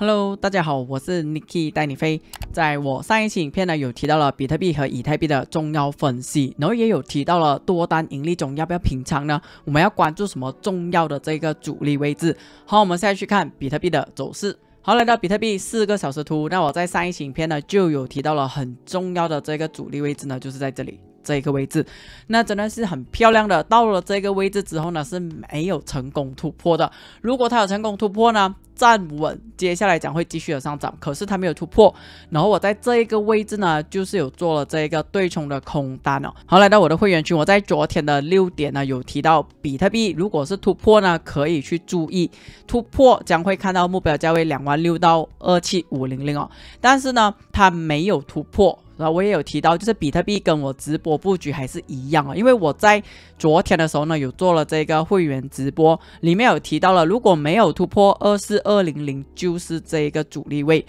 Hello，大家好，我是 n i k i 带你飞。在我上一期影片呢，有提到了比特币和以太币的重要分析，然后也有提到了多单盈利中要不要平仓呢？我们要关注什么重要的这个主力位置？好，我们现在去看比特币的走势。好，来到比特币四个小时图，那我在上一期影片呢就有提到了很重要的这个主力位置呢，就是在这里这个位置，那真的是很漂亮的。到了这个位置之后呢，是没有成功突破的。如果它有成功突破呢？站稳，接下来讲会继续的上涨，可是它没有突破。然后我在这一个位置呢，就是有做了这个对冲的空单哦。好，来到我的会员群，我在昨天的六点呢有提到比特币，如果是突破呢，可以去注意突破，将会看到目标价位两万六到二七五零零哦。但是呢，它没有突破。那我也有提到，就是比特币跟我直播布局还是一样啊，因为我在昨天的时候呢，有做了这个会员直播，里面有提到了，如果没有突破二四二零零，就是这一个阻力位。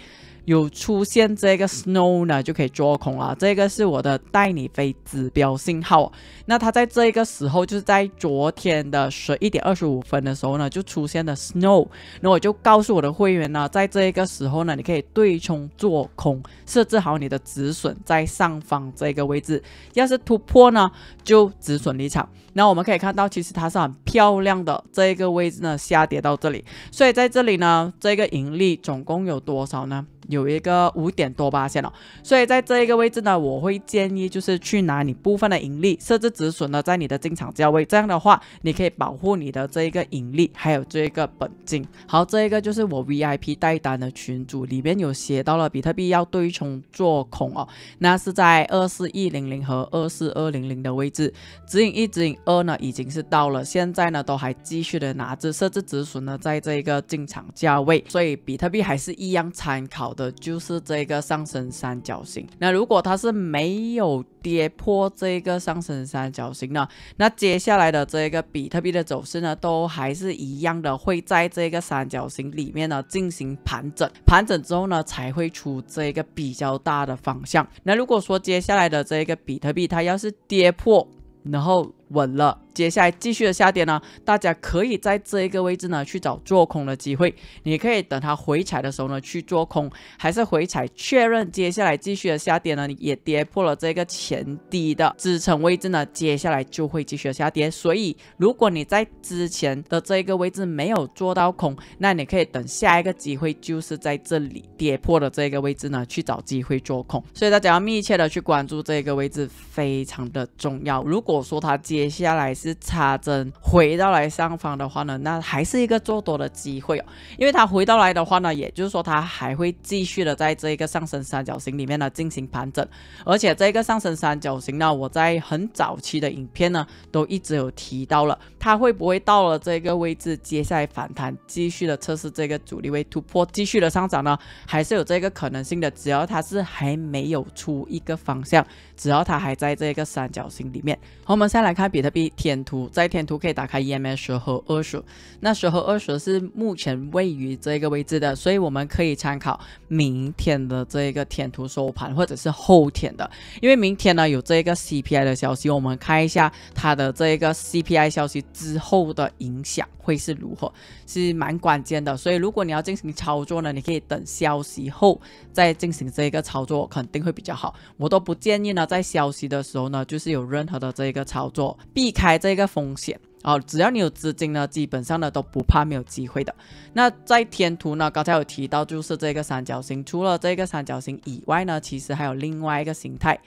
有出现这个 snow 呢，就可以做空了。这个是我的带你飞指标信号。那它在这个时候，就是在昨天的十一点二十五分的时候呢，就出现了 snow。那我就告诉我的会员呢，在这个时候呢，你可以对冲做空，设置好你的止损在上方这个位置。要是突破呢，就止损离场。那我们可以看到，其实它是很漂亮的。这一个位置呢，下跌到这里。所以在这里呢，这个盈利总共有多少呢？有。有一个五点多八线了，所以在这一个位置呢，我会建议就是去拿你部分的盈利，设置止损呢在你的进场价位，这样的话你可以保护你的这一个盈利，还有这一个本金。好，这一个就是我 VIP 带单的群组里面有写到了比特币要对冲做空哦，那是在二四一零零和二四二零零的位置，指引一、指引二呢已经是到了，现在呢都还继续的拿着，设置止损呢在这一个进场价位，所以比特币还是一样参考的。就是这个上升三角形。那如果它是没有跌破这个上升三角形呢？那接下来的这个比特币的走势呢，都还是一样的，会在这个三角形里面呢进行盘整，盘整之后呢才会出这个比较大的方向。那如果说接下来的这个比特币它要是跌破，然后。稳了，接下来继续的下跌呢？大家可以在这一个位置呢去找做空的机会。你可以等它回踩的时候呢去做空，还是回踩确认接下来继续的下跌呢？也跌破了这个前底的支撑位置呢，接下来就会继续的下跌。所以，如果你在之前的这一个位置没有做到空，那你可以等下一个机会，就是在这里跌破了这个位置呢去找机会做空。所以大家要密切的去关注这个位置，非常的重要。如果说它接接下来是插针回到来上方的话呢，那还是一个做多的机会哦，因为它回到来的话呢，也就是说它还会继续的在这个上升三角形里面呢进行盘整，而且这个上升三角形呢，我在很早期的影片呢都一直有提到了，它会不会到了这个位置，接下来反弹继续的测试这个阻力位突破，继续的上涨呢，还是有这个可能性的，只要它是还没有出一个方向，只要它还在这个三角形里面，好，我们先来看。比特币天图，在天图可以打开 EMAS 和二十。那时候二十是目前位于这个位置的，所以我们可以参考明天的这个天图收盘，或者是后天的。因为明天呢有这一个 CPI 的消息，我们看一下它的这一个 CPI 消息之后的影响会是如何，是蛮关键的。所以如果你要进行操作呢，你可以等消息后再进行这一个操作，肯定会比较好。我都不建议呢在消息的时候呢，就是有任何的这一个操作。避开这个风险哦，只要你有资金呢，基本上呢都不怕没有机会的。那在天图呢，刚才有提到就是这个三角形，除了这个三角形以外呢，其实还有另外一个形态，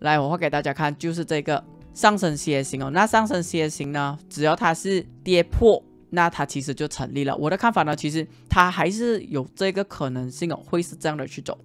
来我画给大家看，就是这个上升楔形哦。那上升楔形呢，只要它是跌破，那它其实就成立了。我的看法呢，其实它还是有这个可能性哦，会是这样的去走，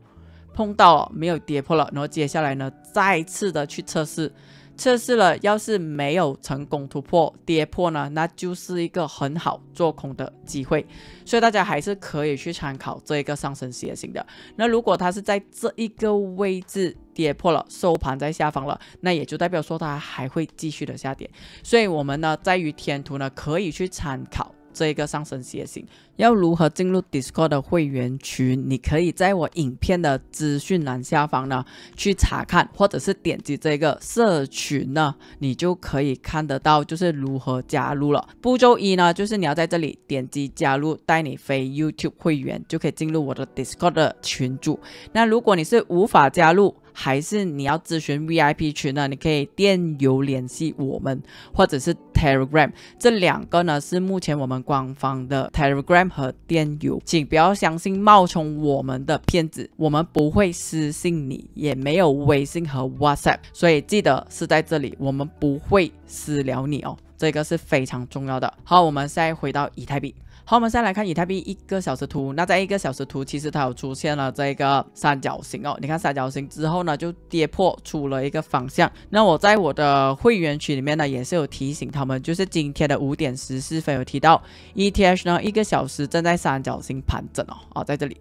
碰到没有跌破了，然后接下来呢，再次的去测试。测试了，要是没有成功突破跌破呢，那就是一个很好做空的机会，所以大家还是可以去参考这一个上升楔形的。那如果它是在这一个位置跌破了，收盘在下方了，那也就代表说它还会继续的下跌，所以我们呢，在于天图呢可以去参考。这一个上身鞋型要如何进入 Discord 的会员群？你可以在我影片的资讯栏下方呢去查看，或者是点击这个社群呢，你就可以看得到就是如何加入了。步骤一呢，就是你要在这里点击加入，带你飞 YouTube 会员就可以进入我的 Discord 的群组。那如果你是无法加入，还是你要咨询 VIP 群呢？你可以电邮联系我们，或者是 Telegram。这两个呢是目前我们官方的 Telegram 和电邮，请不要相信冒充我们的骗子，我们不会私信你，也没有微信和 WhatsApp。所以记得是在这里，我们不会私聊你哦。这个是非常重要的。好，我们再回到以太币。好，我们再来看以太币一个小时图。那在一个小时图，其实它有出现了这个三角形哦。你看三角形之后呢，就跌破出了一个方向。那我在我的会员群里面呢，也是有提醒他们，就是今天的五点十四分有提到 ETH 呢，一个小时正在三角形盘整哦。啊，在这里，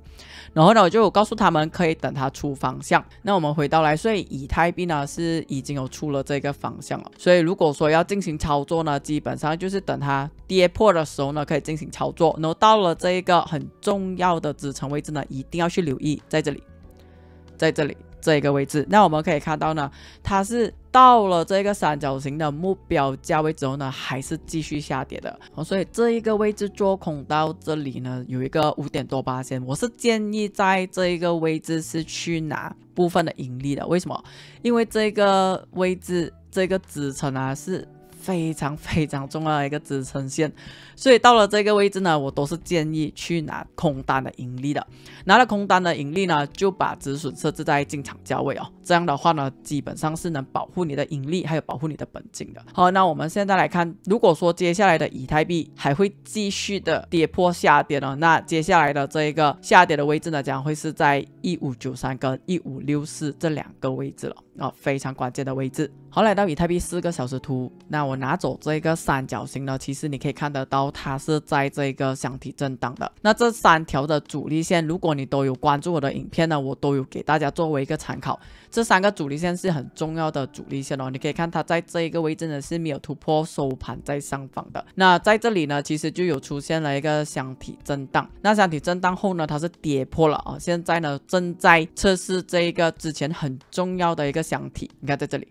然后呢，我就告诉他们可以等它出方向。那我们回到来，所以以太币呢是已经有出了这个方向了。所以如果说要进行操作呢，那基本上就是等它跌破的时候呢，可以进行操作。然后到了这一个很重要的支撑位置呢，一定要去留意，在这里，在这里这一个位置。那我们可以看到呢，它是到了这个三角形的目标价位之后呢，还是继续下跌的。所以这一个位置做空到这里呢，有一个五点多八线。我是建议在这一个位置是去拿部分的盈利的。为什么？因为这个位置这个支撑啊是。非常非常重要的一个支撑线，所以到了这个位置呢，我都是建议去拿空单的盈利的，拿了空单的盈利呢，就把止损设置在进场价位哦，这样的话呢，基本上是能保护你的盈利，还有保护你的本金的。好，那我们现在来看，如果说接下来的以太币还会继续的跌破下跌呢，那接下来的这一个下跌的位置呢，将会是在一五九三跟一五六四这两个位置了哦，非常关键的位置。好，来到以太币四个小时图，那。我拿走这一个三角形呢，其实你可以看得到，它是在这一个箱体震荡的。那这三条的阻力线，如果你都有关注我的影片呢，我都有给大家作为一个参考。这三个阻力线是很重要的阻力线哦，你可以看它在这一个位置呢是没有突破收盘在上方的。那在这里呢，其实就有出现了一个箱体震荡。那箱体震荡后呢，它是跌破了啊，现在呢正在测试这一个之前很重要的一个箱体，你看在这里。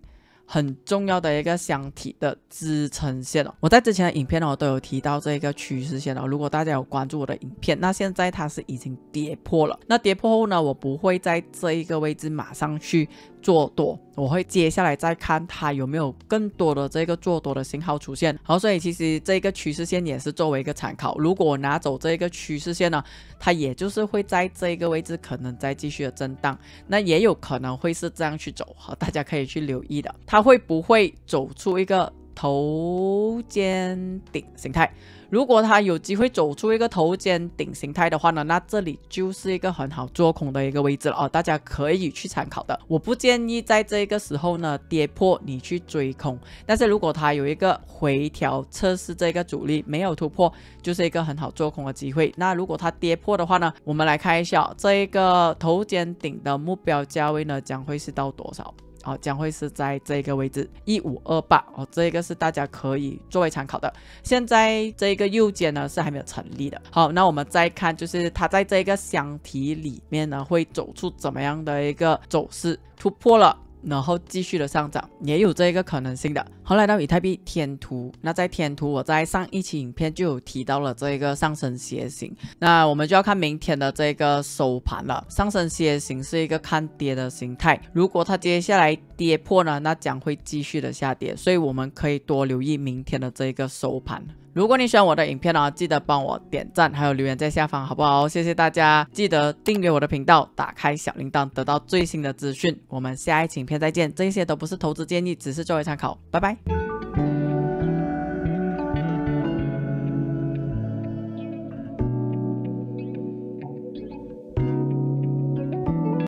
很重要的一个箱体的支撑线哦，我在之前的影片哦都有提到这一个趋势线哦。如果大家有关注我的影片，那现在它是已经跌破了。那跌破后呢，我不会在这一个位置马上去。做多，我会接下来再看它有没有更多的这个做多的信号出现。好，所以其实这个趋势线也是作为一个参考。如果拿走这个趋势线呢，它也就是会在这个位置可能再继续的震荡，那也有可能会是这样去走。好，大家可以去留意的，它会不会走出一个头肩顶形态。如果它有机会走出一个头肩顶形态的话呢，那这里就是一个很好做空的一个位置了哦，大家可以去参考的。我不建议在这个时候呢跌破你去追空，但是如果它有一个回调测试这个阻力没有突破，就是一个很好做空的机会。那如果它跌破的话呢，我们来看一下这一个头肩顶的目标价位呢将会是到多少。哦，将会是在这个位置一五二八哦，这个是大家可以作为参考的。现在这个右肩呢是还没有成立的。好，那我们再看，就是它在这个箱体里面呢会走出怎么样的一个走势突破了。然后继续的上涨，也有这一个可能性的。后来到以太币天图，那在天图，我在上一期影片就有提到了这一个上升楔形。那我们就要看明天的这个收盘了。上升楔形是一个看跌的形态，如果它接下来跌破呢，那将会继续的下跌，所以我们可以多留意明天的这一个收盘。如果你喜欢我的影片呢，记得帮我点赞，还有留言在下方，好不好？谢谢大家，记得订阅我的频道，打开小铃铛，得到最新的资讯。我们下一影片再见。这些都不是投资建议，只是作为参考。拜拜。